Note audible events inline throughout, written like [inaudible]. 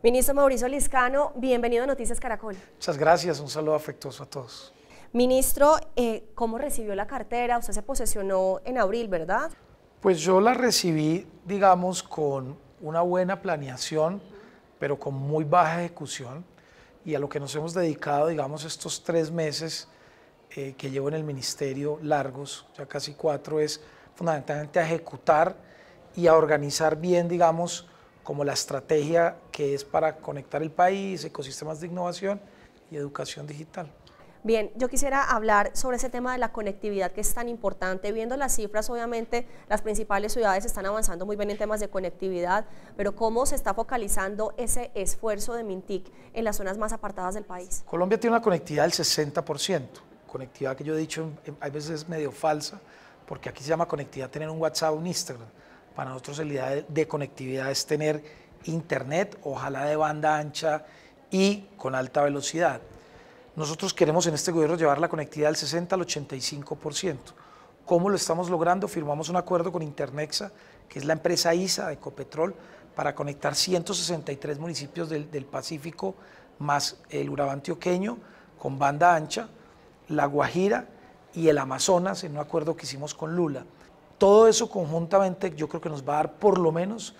Ministro Mauricio Liscano, bienvenido a Noticias Caracol. Muchas gracias, un saludo afectuoso a todos. Ministro, eh, ¿cómo recibió la cartera? Usted se posesionó en abril, ¿verdad? Pues yo la recibí, digamos, con una buena planeación, pero con muy baja ejecución. Y a lo que nos hemos dedicado, digamos, estos tres meses eh, que llevo en el ministerio, largos, ya casi cuatro, es fundamentalmente a ejecutar y a organizar bien, digamos, como la estrategia que es para conectar el país, ecosistemas de innovación y educación digital. Bien, yo quisiera hablar sobre ese tema de la conectividad que es tan importante. Viendo las cifras, obviamente las principales ciudades están avanzando muy bien en temas de conectividad, pero ¿cómo se está focalizando ese esfuerzo de Mintic en las zonas más apartadas del país? Colombia tiene una conectividad del 60%, conectividad que yo he dicho a veces es medio falsa, porque aquí se llama conectividad tener un WhatsApp, un Instagram. Para nosotros la idea de, conectividad es tener internet, ojalá de banda ancha y con alta velocidad. Nosotros queremos en este gobierno llevar la conectividad del 60 al 85%. ¿Cómo lo estamos logrando? Firmamos un acuerdo con Internexa, que es la empresa ISA de Ecopetrol, para conectar 163 municipios del, del Pacífico más el Urabá antioqueño con banda ancha, La Guajira y el Amazonas en un acuerdo que hicimos con Lula. Todo eso conjuntamente yo creo que nos va a dar por lo menos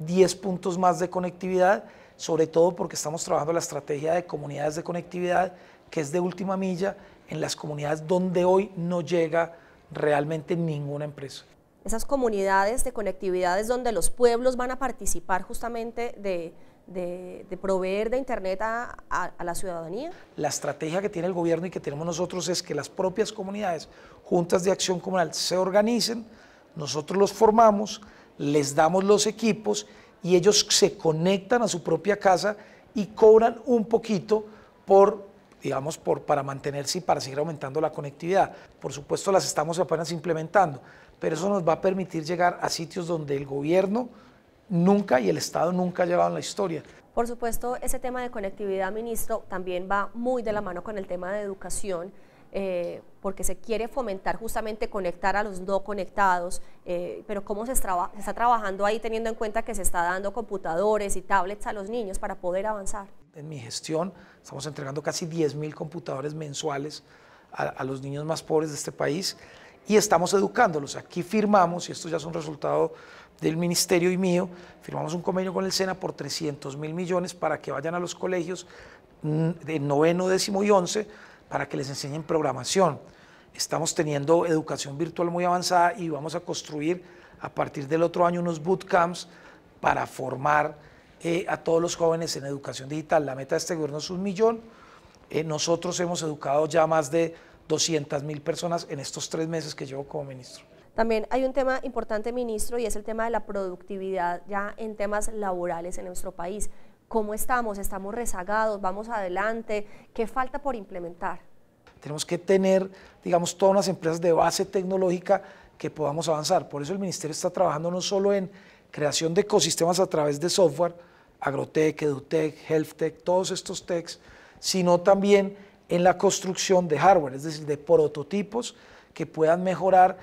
10 puntos más de conectividad, sobre todo porque estamos trabajando la estrategia de comunidades de conectividad, que es de última milla en las comunidades donde hoy no llega realmente ninguna empresa. Esas comunidades de conectividad es donde los pueblos van a participar justamente de, de, proveer de Internet a, la ciudadanía? La estrategia que tiene el gobierno y que tenemos nosotros es que las propias comunidades, juntas de acción comunal, se organicen, nosotros los formamos, les damos los equipos y ellos se conectan a su propia casa y cobran un poquito por digamos, por, para mantenerse y para seguir aumentando la conectividad. Por supuesto, las estamos apenas implementando, pero eso nos va a permitir llegar a sitios donde el gobierno nunca y el Estado nunca ha llevado en la historia. Por supuesto, ese tema de conectividad, ministro, también va muy de la mano con el tema de educación. Eh, porque se quiere fomentar justamente conectar a los no conectados, eh, pero cómo se, está trabajando ahí teniendo en cuenta que se está dando computadores y tablets a los niños para poder avanzar. En mi gestión estamos entregando casi 10.000 computadores mensuales a los niños más pobres de este país y estamos educándolos. Aquí firmamos, y esto ya es un resultado del ministerio y mío, firmamos un convenio con el SENA por 300 mil millones para que vayan a los colegios mm, de noveno, décimo y once para que les enseñen programación. Estamos teniendo educación virtual muy avanzada y vamos a construir a partir del otro año unos bootcamps para formar eh, a todos los jóvenes en educación digital. La meta de este gobierno es un millón. Eh, nosotros hemos educado ya más de 200 mil personas en estos tres meses que llevo como ministro. También hay un tema importante, ministro, y es el tema de la productividad ya en temas laborales en nuestro país. ¿Cómo estamos? ¿Estamos rezagados? ¿Vamos adelante? ¿Qué falta por implementar? Tenemos que tener, digamos, todas las empresas de base tecnológica que podamos avanzar. Por eso el ministerio está trabajando no solo en creación de ecosistemas a través de software, agrotech, edutech, healthtech, todos estos techs, sino también en la construcción de hardware, es decir, de prototipos que puedan mejorar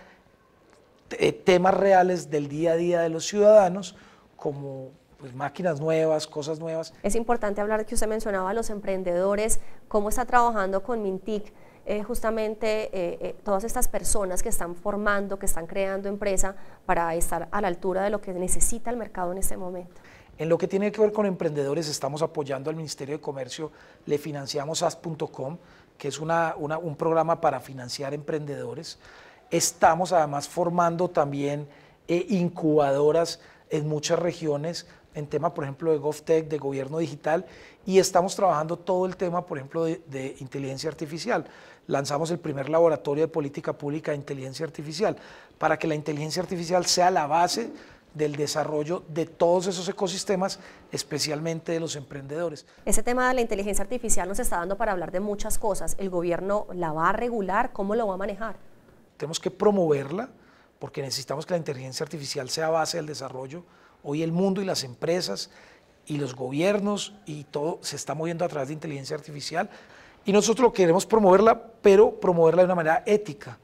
eh, temas reales del día a día de los ciudadanos, como pues, máquinas nuevas, cosas nuevas. Es importante hablar que usted mencionaba a los emprendedores, cómo está trabajando con Mintic. Eh, justamente eh, todas estas personas que están formando, que están creando empresa para estar a la altura de lo que necesita el mercado en este momento. En lo que tiene que ver con emprendedores, estamos apoyando al Ministerio de Comercio, le financiamos as.com, que es un programa para financiar emprendedores. Estamos además formando también eh, incubadoras en muchas regiones en tema, por ejemplo, de GovTech, de gobierno digital, y estamos trabajando todo el tema, por ejemplo, de, inteligencia artificial. Lanzamos el primer laboratorio de política pública de inteligencia artificial, para que la inteligencia artificial sea la base del desarrollo de todos esos ecosistemas, especialmente de los emprendedores. Ese tema de la inteligencia artificial nos está dando para hablar de muchas cosas. ¿El gobierno la va a regular? ¿Cómo lo va a manejar? Tenemos que promoverla porque necesitamos que la inteligencia artificial sea base del desarrollo. Hoy el mundo y las empresas y los gobiernos y todo se está moviendo a través de inteligencia artificial y nosotros queremos promoverla, pero promoverla de una manera ética.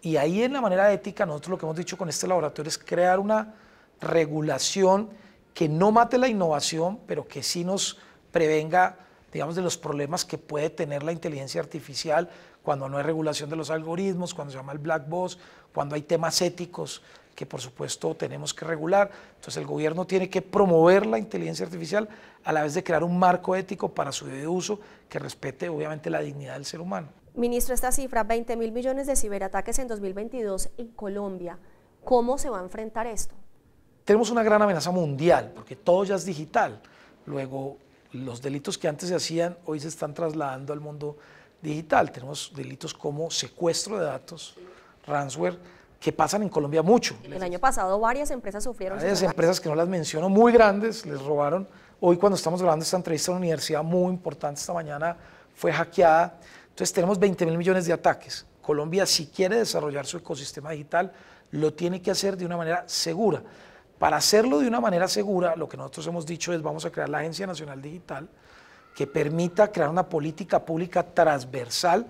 Y ahí en la manera ética, nosotros lo que hemos dicho con este laboratorio es crear una regulación que no mate la innovación, pero que sí nos prevenga, digamos, de los problemas que puede tener la inteligencia artificial cuando no hay regulación de los algoritmos, cuando se llama el black box, cuando hay temas éticos que por supuesto tenemos que regular. Entonces el gobierno tiene que promover la inteligencia artificial a la vez de crear un marco ético para su uso que respete obviamente la dignidad del ser humano. Ministro, esta cifra, 20 mil millones de ciberataques en 2022 en Colombia, ¿cómo se va a enfrentar esto? tenemos una gran amenaza mundial, porque todo ya es digital. Luego, los delitos que antes se hacían hoy se están trasladando al mundo digital. Tenemos delitos como secuestro de datos, ransomware, que pasan en Colombia mucho. El año pasado varias empresas sufrieron. Varias empresas que no las menciono, muy grandes, les robaron. Hoy cuando estamos grabando esta entrevista en una universidad muy importante esta mañana fue hackeada. Entonces tenemos 20 mil millones de ataques. Colombia si quiere desarrollar su ecosistema digital lo tiene que hacer de una manera segura. Para hacerlo de una manera segura, lo que nosotros hemos dicho es vamos a crear la Agencia Nacional Digital que permita crear una política pública transversal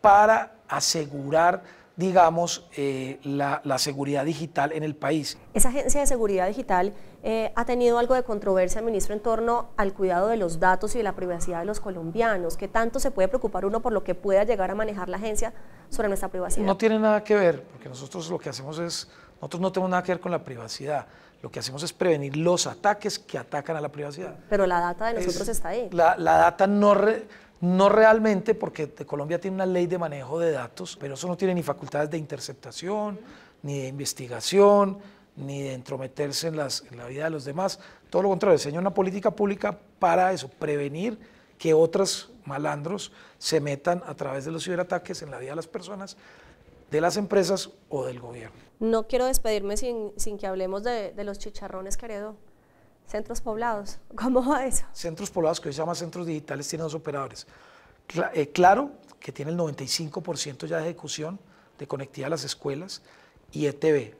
para asegurar, digamos, eh, la, seguridad digital en el país. Esa agencia de seguridad digital eh, ha tenido algo de controversia, ministro, en torno al cuidado de los datos y de la privacidad de los colombianos. ¿Qué tanto se puede preocupar uno por lo que pueda llegar a manejar la agencia sobre nuestra privacidad? No tiene nada que ver, porque nosotros lo que hacemos es nosotros no tenemos nada que ver con la privacidad. Lo que hacemos es prevenir los ataques que atacan a la privacidad. Pero la data de nosotros está ahí. La, data no, no realmente, porque Colombia tiene una ley de manejo de datos, pero eso no tiene ni facultades de interceptación, ni de investigación, ni de entrometerse en, en la vida de los demás. Todo lo contrario, diseña una política pública para eso, prevenir que otros malandros se metan a través de los ciberataques en la vida de las personas de las empresas o del gobierno. No quiero despedirme sin, sin que hablemos de, los chicharrones heredó. Centros poblados, [laughs] ¿cómo va eso? Centros poblados, que hoy se llama centros digitales, tienen dos operadores. Eh, claro, que tiene el 95% ya de ejecución de conectividad a las escuelas y ETV.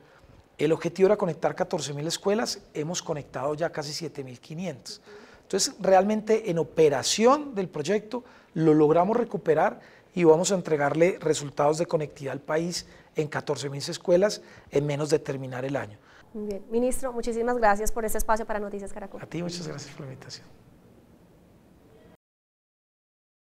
El objetivo era conectar 14.000 escuelas, hemos conectado ya casi 7.500. Entonces, realmente en operación del proyecto lo logramos recuperar y vamos a entregarle resultados de conectividad al país en 14.000 escuelas en menos de terminar el año. Bien, ministro, muchísimas gracias por este espacio para Noticias Caracol. A ti, muchas gracias por la invitación.